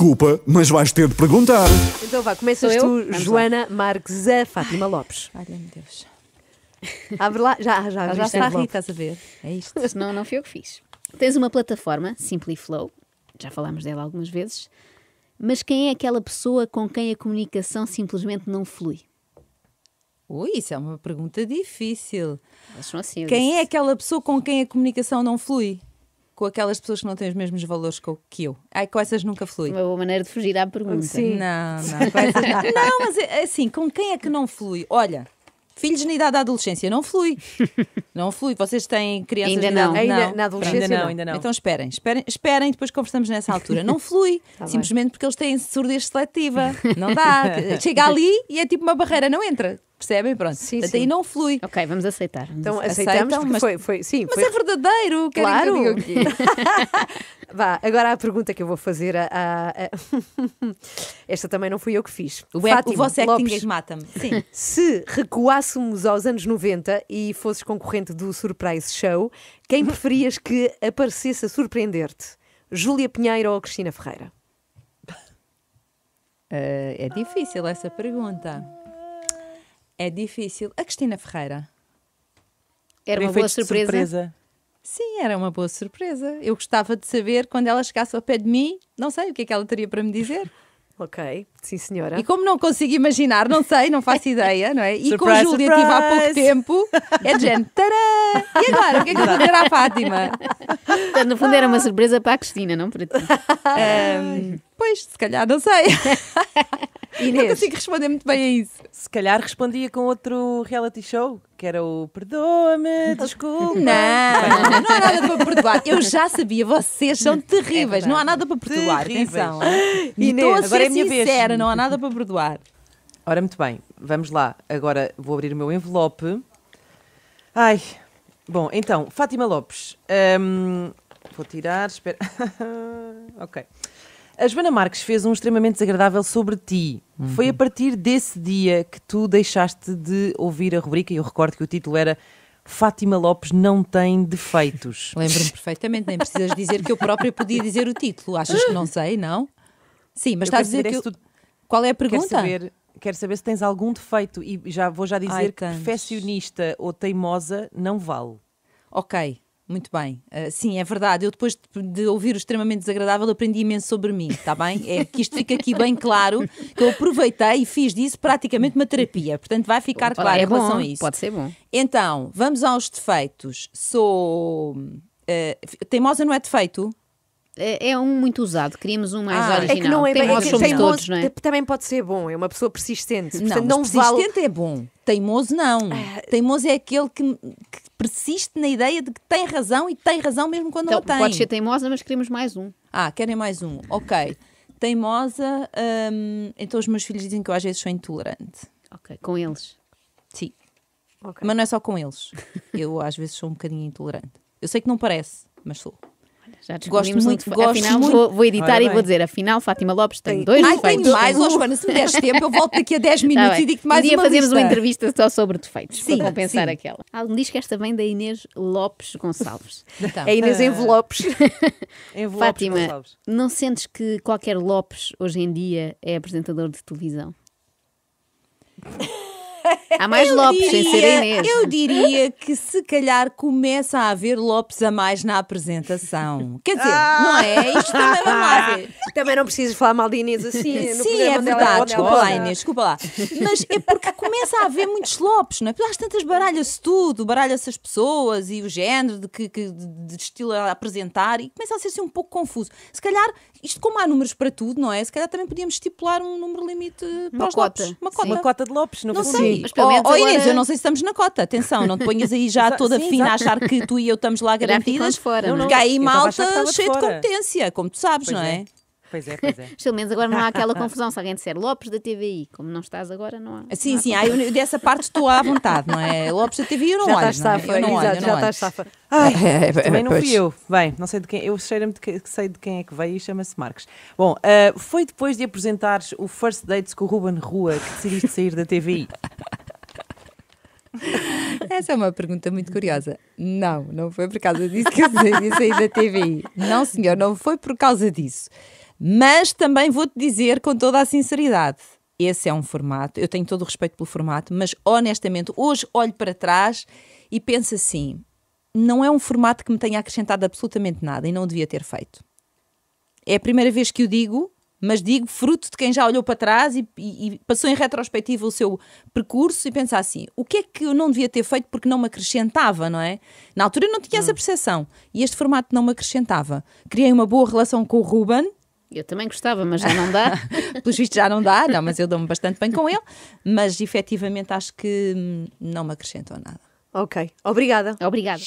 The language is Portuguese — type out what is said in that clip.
Desculpa, mas vais ter de perguntar. Então vá, começas eu? tu, Joana Marques, a Fátima Lopes. Ai, meu Deus. Abre lá, já, já, já é está a rir, estás a ver? É isto. Senão não fui eu que fiz. Tens uma plataforma, Simpliflow, já falámos dela algumas vezes, mas quem é aquela pessoa com quem a comunicação simplesmente não flui? Ui, isso é uma pergunta difícil. são assim, Quem disse. é aquela pessoa com quem a comunicação não flui? com aquelas pessoas que não têm os mesmos valores que eu. Ai, com essas nunca flui. Uma boa maneira de fugir à pergunta. Sim. Não, não, não. mas é, é assim, com quem é que não flui? Olha, Filhos na idade da adolescência, não flui. Não flui. Vocês têm crianças ainda não. Na, ainda, não. na adolescência? Ainda não, não, ainda não. Então esperem, esperem, esperem, depois conversamos nessa altura. Não flui, tá simplesmente bem. porque eles têm surdez seletiva. Não dá. Chega ali e é tipo uma barreira, não entra. Percebem? Pronto. Sim, Portanto, sim. aí não flui. Ok, vamos aceitar. então aceitamos Aceitam, mas... foi, foi, sim, Mas foi... é verdadeiro, claro. que eu aqui. Vá, agora a pergunta que eu vou fazer a, a, Esta também não fui eu que fiz. O, Fátima, o vosso Lopes, mata-me. Sim. Se recuássemos aos anos 90 e fosses concorrente do Surprise Show, quem preferias que aparecesse a surpreender-te? Júlia Pinheiro ou Cristina Ferreira? Uh, é difícil essa pergunta. É difícil. A Cristina Ferreira. Era uma boa surpresa. surpresa. Sim, era uma boa surpresa. Eu gostava de saber quando ela chegasse ao pé de mim, não sei o que é que ela teria para me dizer. Ok, sim senhora. E como não consigo imaginar, não sei, não faço ideia, não é? E surprise, com a Júlia tive há pouco tempo, é de gente, tará! E agora, o que é que eu vou dizer à Fátima? no fundo era uma surpresa para a Cristina, não para ti. Um, pois, se calhar, não sei. Inês. Não consigo responder muito bem a isso. Se calhar respondia com outro reality show, que era o Perdoa-me, desculpa. Não, não há nada para perdoar. Eu já sabia, vocês são é terríveis. É não há nada para perdoar. Terríveis. Atenção. Inês, Estou a agora é minha sincera, vez. não há nada para perdoar. Ora, muito bem, vamos lá. Agora vou abrir o meu envelope. Ai, bom, então, Fátima Lopes. Um, vou tirar, espera. ok. A Joana Marques fez um extremamente desagradável sobre ti. Foi a uhum. partir desse dia que tu deixaste de ouvir a rubrica, e eu recordo que o título era Fátima Lopes não tem defeitos. Lembro-me perfeitamente, nem precisas dizer que eu própria podia dizer o título. Achas que não sei, não? Sim, mas estás a dizer que. Eu... Tu... Qual é a pergunta? Quero saber, quero saber se tens algum defeito e já vou já dizer Ai, que perfeccionista ou teimosa não vale. Ok, muito bem. Uh, sim, é verdade. Eu depois de, de, ouvir o extremamente desagradável aprendi imenso sobre mim, está bem? É que isto fica aqui bem claro que eu aproveitei e fiz disso praticamente uma terapia. Portanto, vai ficar claro é em relação bom, a isso. Pode ser bom. Então, vamos aos defeitos. Sou. Uh, teimosa não é defeito? É, é um muito usado, queríamos um mais ah, original. É que não é bem, assim. é todos teimoso, é? também pode ser bom, é uma pessoa persistente. Portanto, não, não persistente vale... é bom, teimoso não. Ah, teimoso é aquele que, que, persiste na ideia de que tem razão e tem razão mesmo quando então, não tem. Pode ser teimosa, mas queremos mais um. Ah, querem mais um, ok. Teimosa, hum, então os meus filhos dizem que eu às vezes sou intolerante. Ok, com eles? Sim. Okay. Mas não é só com eles. Eu às vezes sou um bocadinho intolerante. Eu sei que não parece, mas sou já gosto muito, um, gosto afinal, muito. Vou, vou editar e vou dizer, afinal, Fátima Lopes tem dois ai, defeitos. Tem mais, hoje, mano, se me deres tempo, eu volto daqui a 10 tá minutos tá e digo-te mais um dia uma fazemos lista. uma entrevista só sobre defeitos, sim, para compensar sim. aquela. Alguém diz que esta vem da Inês Lopes Gonçalves. Então, a é Inês Envelopes. envelopes Fátima, Gonçalves. não sentes que qualquer Lopes hoje em dia é apresentador de televisão? Há mais eu Lopes diria, em Serenês. Eu diria que se calhar começa a haver Lopes a mais na apresentação. Quer dizer, ah. não é? Isto também vamos lá ver. Também não preciso falar mal de Inês assim. Sim, é verdade. É desculpa lá, Inês, desculpa lá. Mas é porque começa a haver muitos Lopes, não é? Porque às tantas baralha-se tudo, baralha-se as pessoas e o género de, que, que, de estilo a apresentar e começa a ser assim, um pouco confuso. Se calhar, isto como há números para tudo, não é? Se calhar também podíamos estipular um número limite para uma os cota. Lopes. Uma cota. Uma cota de Lopes, no não fundo. Sei. Mas pelo menos. Oh, Inês, eu não sei se estamos na cota, atenção, não te ponhas aí já toda sim, fina a achar que tu e eu estamos lá garantidas. Fora, não, não. É? Porque aí malta cheia de competência, como tu sabes, pois não é? é? Pois é, pois é. Pelo menos agora não há aquela confusão. Se alguém disser Lopes da TVI, como não estás agora, não há. Sim, não há sim, aí, eu, dessa parte estou à vontade, não é? Lopes da TVI eu não já olho. Estás não é? não Exato, olho, já estás safa. É, é, também não fui eu. Bem, não sei de quem. Eu cheiro-me que sei de quem é que veio e chama-se Marcos. Bom, uh, foi depois de apresentares o First Dates com o Ruben Rua que decidiste sair da TVI essa é uma pergunta muito curiosa. Não, não foi por causa disso que eu saí, da TVI. Não, senhor, não foi por causa disso. Mas também vou-te dizer com toda a sinceridade: esse é um formato, eu tenho todo o respeito pelo formato, mas honestamente, hoje olho para trás e penso assim: não é um formato que me tenha acrescentado absolutamente nada e não o devia ter feito. É a primeira vez que o digo mas digo fruto de quem já olhou para trás e, e, e, passou em retrospectiva o seu percurso e pensa assim: o que é que eu não devia ter feito porque não me acrescentava, não é? Na altura eu não tinha hum. essa percepção e este formato não me acrescentava. Criei uma boa relação com o Ruben. Eu também gostava, mas já não dá. Pelos vistos já não dá, não, mas eu dou-me bastante bem com ele, mas efetivamente acho que não me acrescentou nada. Ok, obrigada. Obrigada.